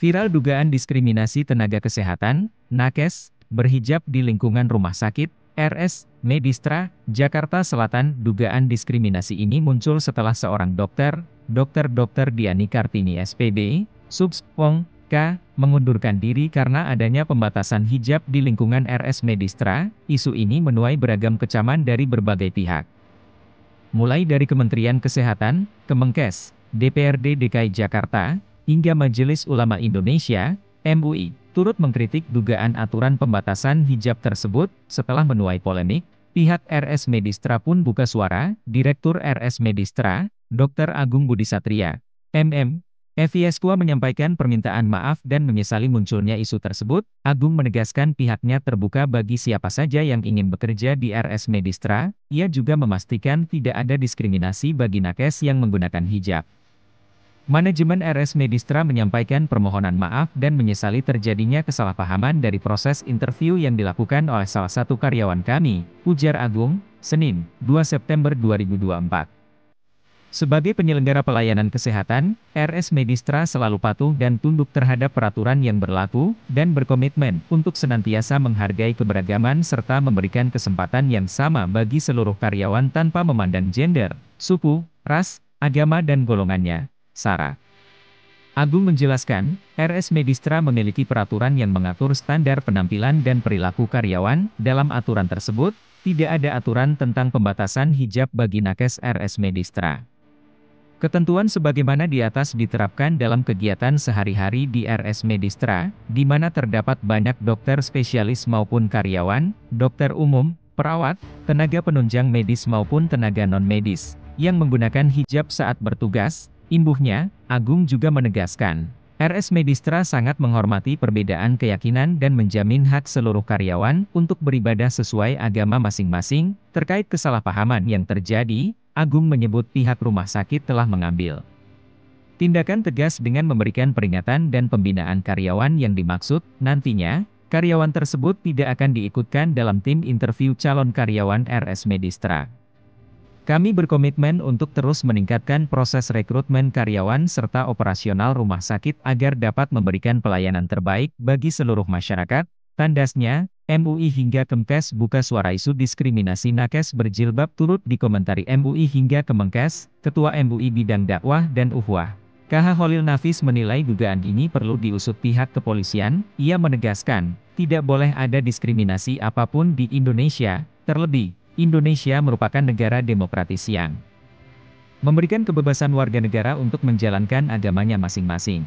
Viral dugaan diskriminasi tenaga kesehatan, nakes, berhijab di lingkungan rumah sakit, RS, Medistra, Jakarta Selatan. Dugaan diskriminasi ini muncul setelah seorang dokter, dokter dokter Diani Kartini SPB, Subspong, K, mengundurkan diri karena adanya pembatasan hijab di lingkungan RS Medistra. Isu ini menuai beragam kecaman dari berbagai pihak. Mulai dari Kementerian Kesehatan, Kemenkes, DPRD DKI Jakarta, hingga Majelis Ulama Indonesia, MUI, turut mengkritik dugaan aturan pembatasan hijab tersebut setelah menuai polemik. Pihak RS Medistra pun buka suara, Direktur RS Medistra, Dr. Agung Budi Satria, MM, Evieskua menyampaikan permintaan maaf dan menyesali munculnya isu tersebut, Agung menegaskan pihaknya terbuka bagi siapa saja yang ingin bekerja di RS Medistra, ia juga memastikan tidak ada diskriminasi bagi nakes yang menggunakan hijab. Manajemen RS Medistra menyampaikan permohonan maaf dan menyesali terjadinya kesalahpahaman dari proses interview yang dilakukan oleh salah satu karyawan kami, ujar Agung, Senin, 2 September 2024. Sebagai penyelenggara pelayanan kesehatan, RS Medistra selalu patuh dan tunduk terhadap peraturan yang berlaku dan berkomitmen untuk senantiasa menghargai keberagaman serta memberikan kesempatan yang sama bagi seluruh karyawan tanpa memandang gender, suku, ras, agama dan golongannya. SARA. Agung menjelaskan, RS Medistra memiliki peraturan yang mengatur standar penampilan dan perilaku karyawan. Dalam aturan tersebut, tidak ada aturan tentang pembatasan hijab bagi nakes RS Medistra. Ketentuan sebagaimana di atas diterapkan dalam kegiatan sehari-hari di RS Medistra, di mana terdapat banyak dokter spesialis maupun karyawan, dokter umum, perawat, tenaga penunjang medis maupun tenaga non-medis, yang menggunakan hijab saat bertugas, Imbuhnya, Agung juga menegaskan, RS Medistra sangat menghormati perbedaan keyakinan dan menjamin hak seluruh karyawan untuk beribadah sesuai agama masing-masing. Terkait kesalahpahaman yang terjadi, Agung menyebut pihak rumah sakit telah mengambil tindakan tegas dengan memberikan peringatan dan pembinaan karyawan yang dimaksud. Nantinya, karyawan tersebut tidak akan diikutkan dalam tim interview calon karyawan RS Medistra. Kami berkomitmen untuk terus meningkatkan proses rekrutmen karyawan serta operasional rumah sakit agar dapat memberikan pelayanan terbaik bagi seluruh masyarakat, tandasnya, MUI hingga Kemkes buka suara isu diskriminasi nakes berjilbab turut dikomentari MUI hingga Kemengkes, Ketua MUI Bidang Dakwah dan Uhwah. KH Holil Nafis menilai dugaan ini perlu diusut pihak kepolisian, ia menegaskan, tidak boleh ada diskriminasi apapun di Indonesia, terlebih, Indonesia merupakan negara demokratis yang memberikan kebebasan warga negara untuk menjalankan agamanya masing-masing.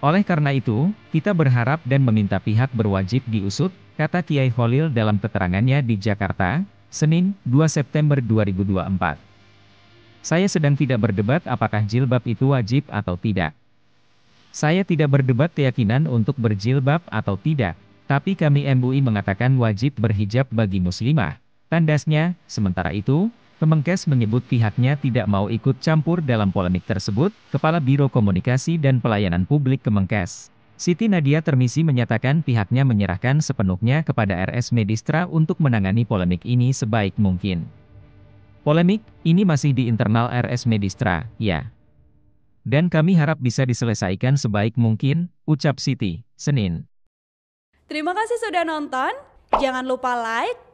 Oleh karena itu, kita berharap dan meminta pihak berwajib diusut, kata Kiai Holil dalam keterangannya di Jakarta, Senin, 2 September 2024. Saya sedang tidak berdebat apakah jilbab itu wajib atau tidak. Saya tidak berdebat keyakinan untuk berjilbab atau tidak, tapi kami MUI mengatakan wajib berhijab bagi muslimah, Tandasnya, sementara itu, Kemenkes menyebut pihaknya tidak mau ikut campur dalam polemik tersebut, Kepala Biro Komunikasi dan Pelayanan Publik Kemenkes. Siti Nadia Termisi menyatakan pihaknya menyerahkan sepenuhnya kepada RS Medistra untuk menangani polemik ini sebaik mungkin. Polemik ini masih di internal RS Medistra, ya. Dan kami harap bisa diselesaikan sebaik mungkin, ucap Siti, Senin. Terima kasih sudah nonton. Jangan lupa like,